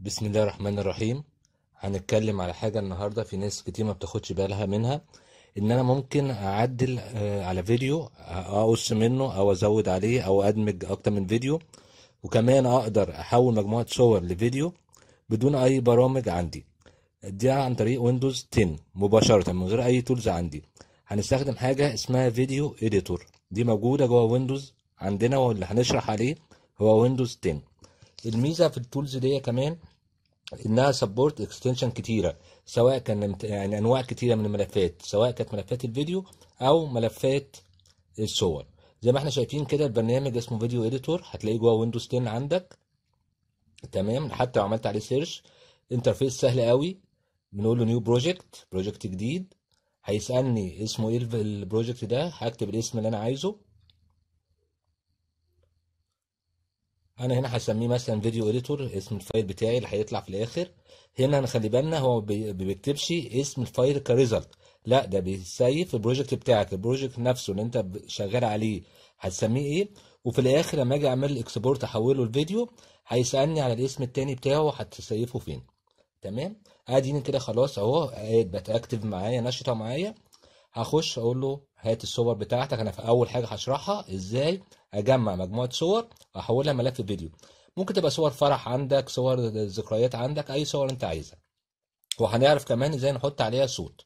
بسم الله الرحمن الرحيم هنتكلم على حاجة النهاردة في ناس كتير ما بتاخدش بالها منها ان انا ممكن اعدل آه، على فيديو آه، اقص منه او ازود عليه او ادمج اكتر من فيديو وكمان اقدر احول مجموعة صور لفيديو بدون اي برامج عندي دي عن طريق ويندوز 10 مباشرة من غير اي تولز عندي هنستخدم حاجة اسمها فيديو إديتور دي موجودة جوه ويندوز عندنا واللي هنشرح عليه هو ويندوز 10 الميزة في التولز دي كمان انها سبورت اكستنشن كتيره سواء كان يعني انواع كتيره من الملفات سواء كانت ملفات الفيديو او ملفات الصور زي ما احنا شايفين كده البرنامج اسمه فيديو اديتور هتلاقيه جوه ويندوز 10 عندك تمام حتى لو عملت عليه سيرش انترفيس سهل قوي بنقول له نيو بروجكت بروجكت جديد هيسألني اسمه ايه البروجكت ده هكتب الاسم اللي انا عايزه انا هنا هسميه مثلا فيديو اديتور اسم الفايل بتاعي اللي هيطلع في الاخر هنا هنخلي بالنا هو ما بيكتبش اسم الفايل كريزلت لا ده بيسيف البروجكت بتاعك البروجكت نفسه اللي انت شغال عليه هتسميه ايه وفي الاخر لما اجي اعمل اكسبورت احوله لفيديو هيسالني على الاسم التاني بتاعه هتسيفه فين تمام ادي كده خلاص اهو بقت اكتف معايا نشطه معايا هخش اقول له هات الصور بتاعتك انا في اول حاجه هشرحها ازاي اجمع مجموعه صور واحولها ملف فيديو ممكن تبقى صور فرح عندك صور ذكريات عندك اي صور انت عايزها وهنعرف كمان ازاي نحط عليها صوت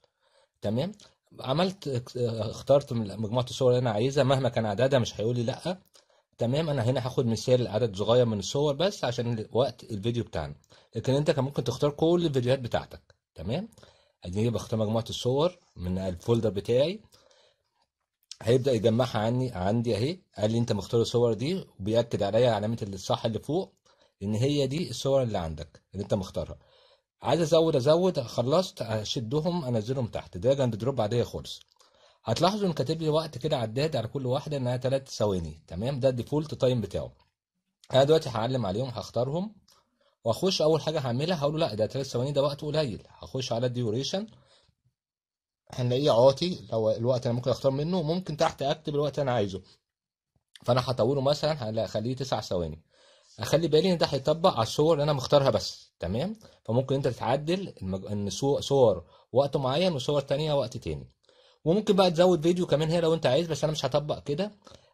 تمام عملت اخترت مجموعه الصور اللي انا عايزها مهما كان عددها مش هيقول لي لا تمام انا هنا هاخد مثال عدد صغير من الصور بس عشان وقت الفيديو بتاعنا لكن انت كان ممكن تختار كل الفيديوهات بتاعتك تمام اديني بختار مجموعه الصور من الفولدر بتاعي هيبدا يجمعها عني عندي اهي قال لي انت مختار الصور دي وبياكد عليا علامه الصح اللي فوق ان هي دي الصور اللي عندك اللي انت مختارها عايز ازود ازود خلصت اشدهم انزلهم تحت ده جنب دروب عاديه خالص هتلاحظوا ان كاتب لي وقت كده عداد على كل واحده انها ثلاث ثواني تمام ده الديفولت تايم بتاعه انا دلوقتي هعلم عليهم هختارهم واخش اول حاجه هعملها هقول له لا ده ثلاث ثواني ده وقت قليل هخش على الديوريشن هنلاقيه عاطي لو الوقت انا ممكن اختار منه ممكن تحت اكتب الوقت اللي انا عايزه فانا هطوله مثلا هخليه تسع ثواني اخلي بالي ان ده هيطبق على الصور اللي انا مختارها بس تمام فممكن انت تتعدل ان صور وقت معين وصور تانية وقت تاني وممكن بقى تزود فيديو كمان هنا لو انت عايز بس انا مش هطبق كده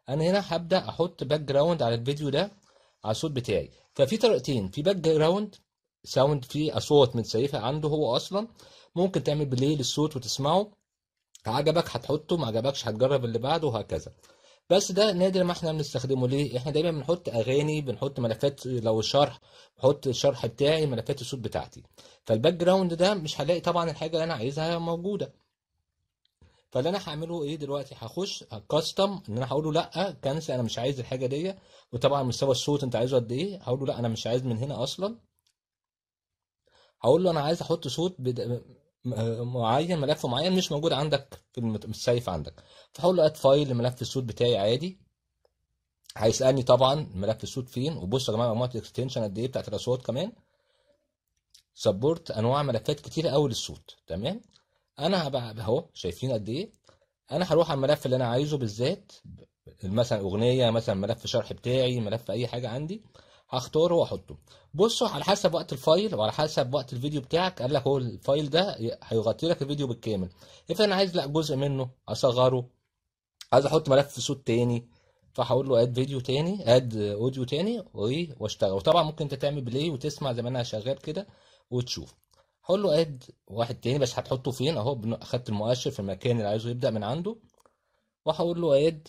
انا هنا هبدا احط باك جراوند على الفيديو ده على الصوت بتاعي ففي طريقتين في باك جراوند ساوند في اصوات متسيفه عنده هو اصلا ممكن تعمل بلاي للصوت وتسمعه عجبك هتحطه ما عجبكش هتجرب اللي بعده وهكذا بس ده نادر ما احنا بنستخدمه ليه احنا دايما بنحط اغاني بنحط ملفات لو الشرح بحط الشرح بتاعي ملفات الصوت بتاعتي فالباك جراوند ده مش هلاقي طبعا الحاجه اللي انا عايزها موجوده فاللي انا هعمله ايه دلوقتي هخش كاستم ان انا هقول له لا كنسل انا مش عايز الحاجه دي وطبعا مستوى الصوت انت عايزه قد ايه هقول له لا انا مش عايز من هنا اصلا هقول له انا عايز احط صوت بد... معين ملف معين مش موجود عندك في السيف عندك فهقول له اد فايل لملف الصوت بتاعي عادي هيسالني طبعا ملف الصوت فين وبصوا يا جماعه مجموعه الاكستنشن قد ايه بتاعت الاصوات كمان سبورت انواع ملفات كتيره قوي للصوت تمام انا هبقى اهو شايفين قد ايه انا هروح على الملف اللي انا عايزه بالذات مثلا اغنيه مثلا ملف شرح بتاعي ملف اي حاجه عندي هختاره واحطه بصوا على حسب وقت الفايل وعلى حسب وقت الفيديو بتاعك قال لك هو الفايل ده هيغطي لك الفيديو بالكامل اذا انا عايز لا جزء منه اصغره عايز احط ملف صوت تاني فهقول له اد فيديو تاني اد اوديو تاني واشتغل وطبعا ممكن انت تعمل بلاي وتسمع زي ما انا شغال كده وتشوف هقول له اد واحد تاني بس هتحطه فين اهو اخدت المؤشر في المكان اللي عايزه يبدا من عنده وهقول له اد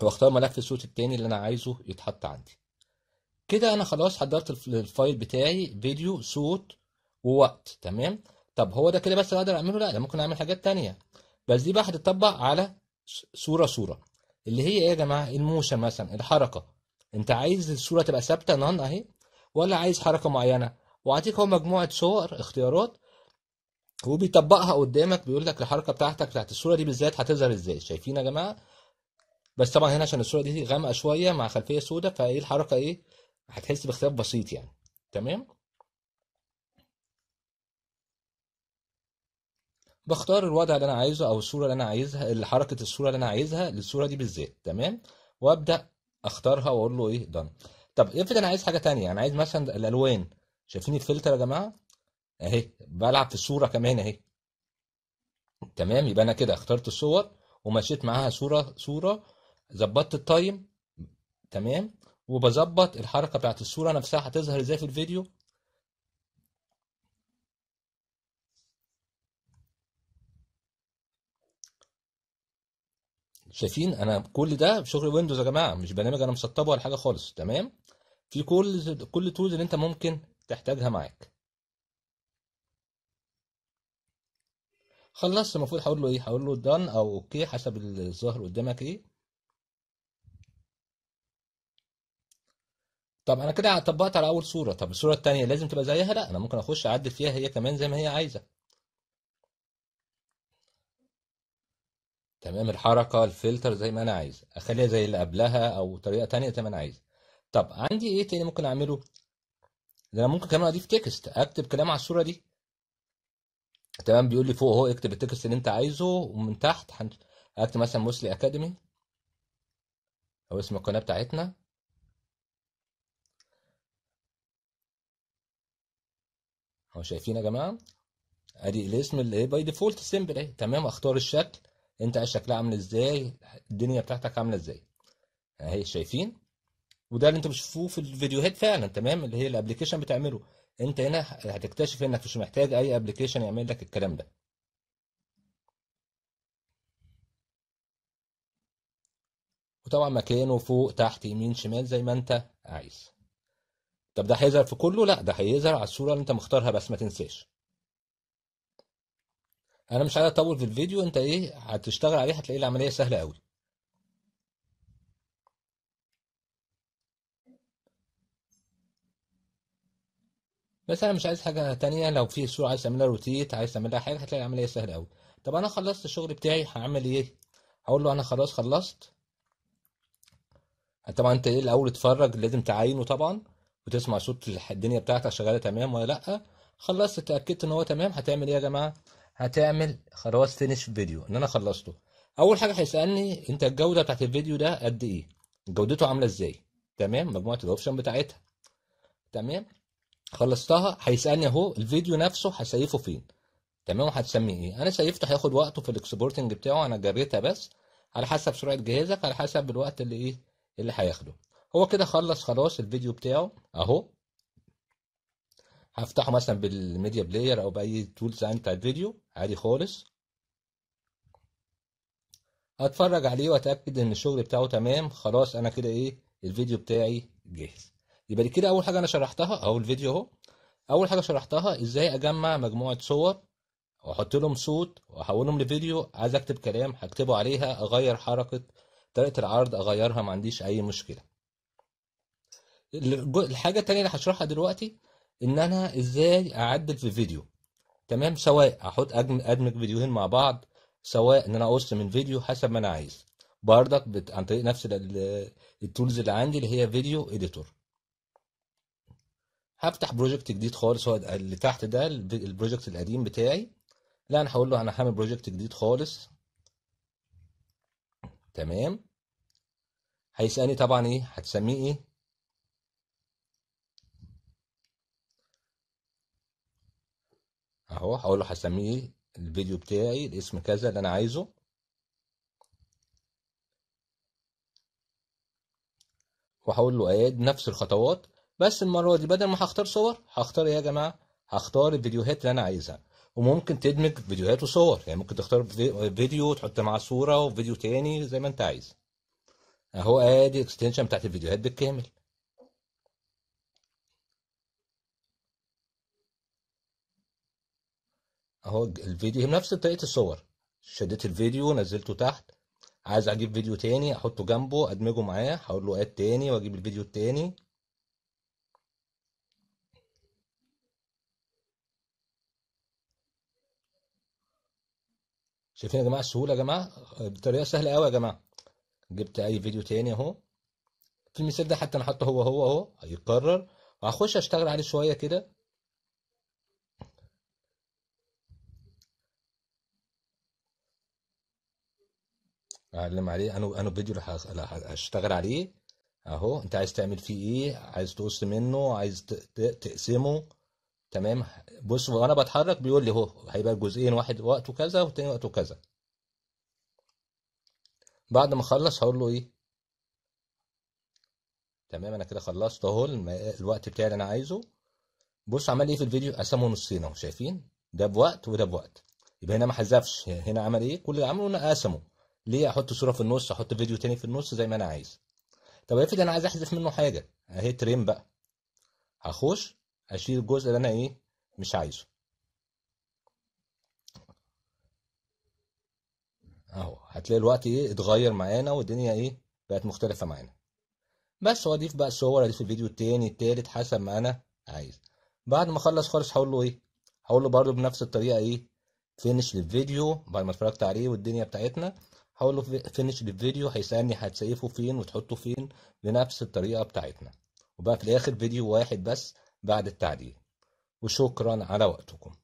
واختار ملف الصوت التاني اللي انا عايزه يتحط عندي كده انا خلاص حضرت الفايل بتاعي فيديو صوت ووقت تمام طب هو ده كده بس اللي اقدر اعمله لا ده ممكن اعمل حاجات تانية بس دي بقى هتطبق على صوره صوره اللي هي ايه يا جماعه الموشن مثلا الحركه انت عايز الصوره تبقى ثابته نان اهي ولا عايز حركه معينه واعطيك هو مجموعه صور اختيارات وبيطبقها قدامك بيقول لك الحركه بتاعتك بتاعت الصوره دي بالذات هتظهر ازاي شايفين يا جماعه بس طبعا هنا عشان الصوره دي غامقه شويه مع خلفيه سوداء فايه الحركه ايه هتحس باختلاف بسيط يعني تمام بختار الوضع اللي انا عايزه او الصوره اللي انا عايزها حركه الصوره اللي انا عايزها للصوره دي بالذات تمام وابدا اختارها واقول له ايه دن طب افرض انا عايز حاجه تانية انا عايز مثلا الالوان شايفين الفلتر يا جماعه اهي بلعب في الصوره كمان اهي تمام يبقى انا كده اخترت الصور ومشيت معاها صوره صوره ظبطت التايم تمام وبظبط الحركه بتاعت الصوره نفسها هتظهر ازاي في الفيديو شايفين انا كل ده شغل ويندوز يا جماعه مش برنامج انا مسطبه ولا حاجه خالص تمام في كل كل تولز اللي انت ممكن تحتاجها معاك خلصت المفروض هقول له ايه هقول له دان او اوكي حسب الظاهر قدامك ايه طب انا كده طبقت على اول صوره طب الصوره الثانيه لازم تبقى زيها لا انا ممكن اخش اعدل فيها هي كمان زي ما هي عايزه تمام الحركه الفلتر زي ما انا عايز اخليها زي اللي قبلها او طريقه ثانيه زي ما انا عايز طب عندي ايه تاني ممكن اعمله ده انا ممكن كمان اضيف تكست اكتب كلام على الصوره دي تمام بيقول لي فوق اهو اكتب التكست اللي انت عايزه ومن تحت اكتب مثلا موسلي اكاديمي او اسم القناه بتاعتنا اهو شايفين يا جماعه ادي الاسم اللي باي ديفولت سيمبل اهي تمام اختار الشكل انت عايز شكلها عامل ازاي الدنيا بتاعتك عامله ازاي اهي شايفين وده اللي انت بتشوفوه في الفيديوهات فعلا تمام اللي هي الابلكيشن بتعمله انت هنا هتكتشف انك مش محتاج اي ابلكيشن يعمل لك الكلام ده وطبعا مكانه فوق تحت يمين شمال زي ما انت عايز طب ده هيظهر في كله لا ده هيظهر على الصوره اللي انت مختارها بس ما تنساش انا مش عايز اطول في الفيديو انت ايه هتشتغل عليه هتلاقي العمليه سهله قوي بس انا مش عايز حاجه تانية لو في شغل عايز تعملها روتيت عايز تعملها حاجه هتلاقي العمليه سهله قوي طب انا خلصت الشغل بتاعي هعمل ايه هقول له انا خلاص خلصت طبعا انت ايه الاول اتفرج لازم تعينه طبعا وتسمع صوت الدنيا بتاعتك شغاله تمام ولا لا خلصت اتاكدت ان هو تمام هتعمل ايه يا جماعه هتعمل خلاص فينش فيديو ان انا خلصته اول حاجه هيسالني انت الجوده بتاعت الفيديو ده قد ايه جودته عامله ازاي تمام مجموعه الاوبشن بتاعتها تمام خلصتها هيسالني اهو الفيديو نفسه هسيفه فين تمام وهتسميه ايه انا سيفته هياخد وقته في الاكسبورتنج بتاعه انا جريتها بس على حسب سرعه جهازك على حسب الوقت اللي ايه اللي هياخده هو كده خلص خلاص الفيديو بتاعه اهو هفتحه مثلا بالميديا بلاير او باي تولز عندي بتاع الفيديو عادي خالص هتفرج عليه واتاكد ان الشغل بتاعه تمام خلاص انا كده ايه الفيديو بتاعي جاهز يبقى دي كده اول حاجه انا شرحتها اهو الفيديو اهو اول حاجه شرحتها ازاي اجمع مجموعه صور واحط لهم صوت واحولهم لفيديو عايز اكتب كلام هكتبه عليها اغير حركه طريقه العرض اغيرها ما عنديش اي مشكله الحاجه التانية اللي هشرحها دلوقتي ان انا ازاي اعدل في فيديو تمام سواء احط ادمج فيديوهين مع بعض سواء ان انا اقص من فيديو حسب ما انا عايز بردك عن طريق نفس التولز اللي عندي اللي هي فيديو اديتور هفتح بروجكت جديد خالص هو اللي تحت ده البروجكت القديم بتاعي لا انا هقول له انا هعمل بروجكت جديد خالص تمام هيسالني طبعا ايه هتسميه ايه اهو هقول له هسميه ايه الفيديو بتاعي الاسم كذا اللي انا عايزه وهقول له اد نفس الخطوات بس المرة دي بدل ما هختار صور هختار ايه يا جماعة هختار الفيديوهات اللي انا عايزها وممكن تدمج فيديوهات وصور يعني ممكن تختار فيديو تحط معاه صورة وفيديو تاني زي ما انت عايز اهو ادي الاكستنشن بتاعت الفيديوهات بالكامل اهو الفيديو نفس طريقة الصور شديت الفيديو نزلته تحت عايز اجيب فيديو تاني احطه جنبه ادمجه معاه هقول له اد تاني واجيب الفيديو التاني شايفين يا جماعه السهوله يا جماعه بطريقه سهله قوي يا جماعه جبت اي فيديو تاني اهو في المثال ده حتى انا حاطه هو هو اهو هيتكرر وهخش اشتغل عليه شويه كده اعلم عليه انا انا الفيديو اللي هشتغل عليه اهو انت عايز تعمل فيه ايه عايز تقص منه عايز تقسمه تمام بص وانا بتحرك بيقول لي اهو هيبقى الجزئين واحد وقته كذا والتاني وقته كذا بعد ما اخلص هقول له ايه تمام انا كده خلصت اهو الوقت بتاعي اللي انا عايزه بص عمل ايه في الفيديو قسمه نصين اهو شايفين ده بوقت وده بوقت يبقى هنا ما حذفش هنا عمل ايه كل اللي عمله انا قسمه ليه احط صوره في النص احط فيديو تاني في النص زي ما انا عايز طب افرض انا عايز احذف منه حاجه اهي تريم بقى هخش اشيل الجزء اللي انا ايه مش عايزه اهو هتلاقي الوقت ايه اتغير معانا والدنيا ايه بقت مختلفه معانا بس واضيف بقى الصور اضيف الفيديو التاني التالت حسب ما انا عايز بعد ما اخلص خالص هقول له ايه هقول له برده بنفس الطريقه ايه فينش للفيديو بعد ما اتفرجت عليه والدنيا بتاعتنا هقول له فينش للفيديو هيسالني هتسيفه فين وتحطه فين بنفس الطريقه بتاعتنا وبقى في الاخر فيديو واحد بس بعد التعديل وشكرا على وقتكم